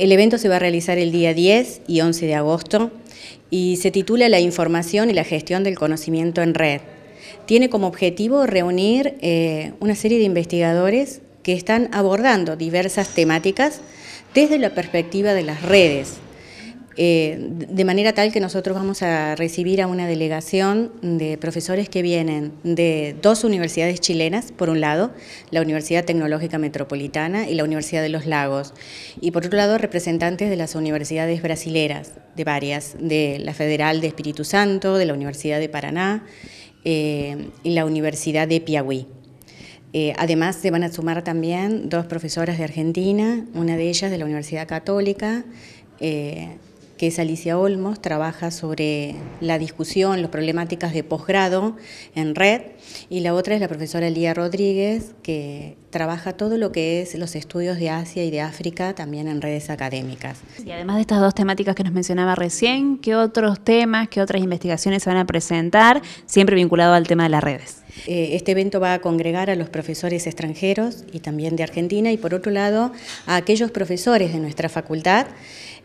El evento se va a realizar el día 10 y 11 de agosto y se titula La información y la gestión del conocimiento en red. Tiene como objetivo reunir eh, una serie de investigadores que están abordando diversas temáticas desde la perspectiva de las redes, eh, de manera tal que nosotros vamos a recibir a una delegación de profesores que vienen de dos universidades chilenas, por un lado, la Universidad Tecnológica Metropolitana y la Universidad de los Lagos, y por otro lado, representantes de las universidades brasileras, de varias, de la Federal de Espíritu Santo, de la Universidad de Paraná eh, y la Universidad de Piauí. Eh, además, se van a sumar también dos profesoras de Argentina, una de ellas de la Universidad Católica, que es Alicia Olmos, trabaja sobre la discusión, las problemáticas de posgrado en red, y la otra es la profesora Elia Rodríguez, que trabaja todo lo que es los estudios de Asia y de África también en redes académicas. Y además de estas dos temáticas que nos mencionaba recién, ¿qué otros temas, qué otras investigaciones se van a presentar, siempre vinculado al tema de las redes? Eh, este evento va a congregar a los profesores extranjeros y también de Argentina y por otro lado a aquellos profesores de nuestra facultad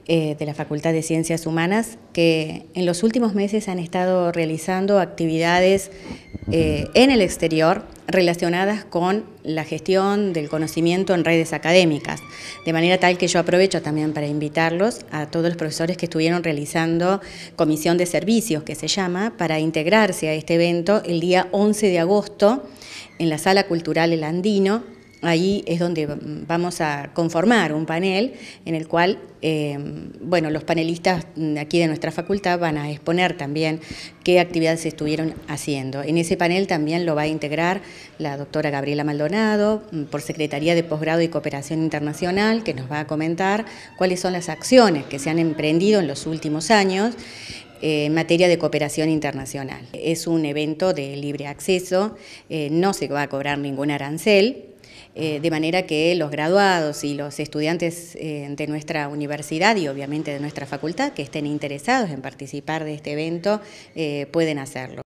eh, de la Facultad de Ciencias Humanas, que en los últimos meses han estado realizando actividades eh, en el exterior relacionadas con la gestión del conocimiento en redes académicas, de manera tal que yo aprovecho también para invitarlos a todos los profesores que estuvieron realizando comisión de servicios, que se llama, para integrarse a este evento el día 11 de agosto en la Sala Cultural El Andino, Ahí es donde vamos a conformar un panel en el cual, eh, bueno, los panelistas aquí de nuestra facultad van a exponer también qué actividades estuvieron haciendo. En ese panel también lo va a integrar la doctora Gabriela Maldonado, mm, por Secretaría de Posgrado y Cooperación Internacional, que nos va a comentar cuáles son las acciones que se han emprendido en los últimos años eh, en materia de cooperación internacional. Es un evento de libre acceso, eh, no se va a cobrar ningún arancel, eh, de manera que los graduados y los estudiantes eh, de nuestra universidad y obviamente de nuestra facultad que estén interesados en participar de este evento eh, pueden hacerlo.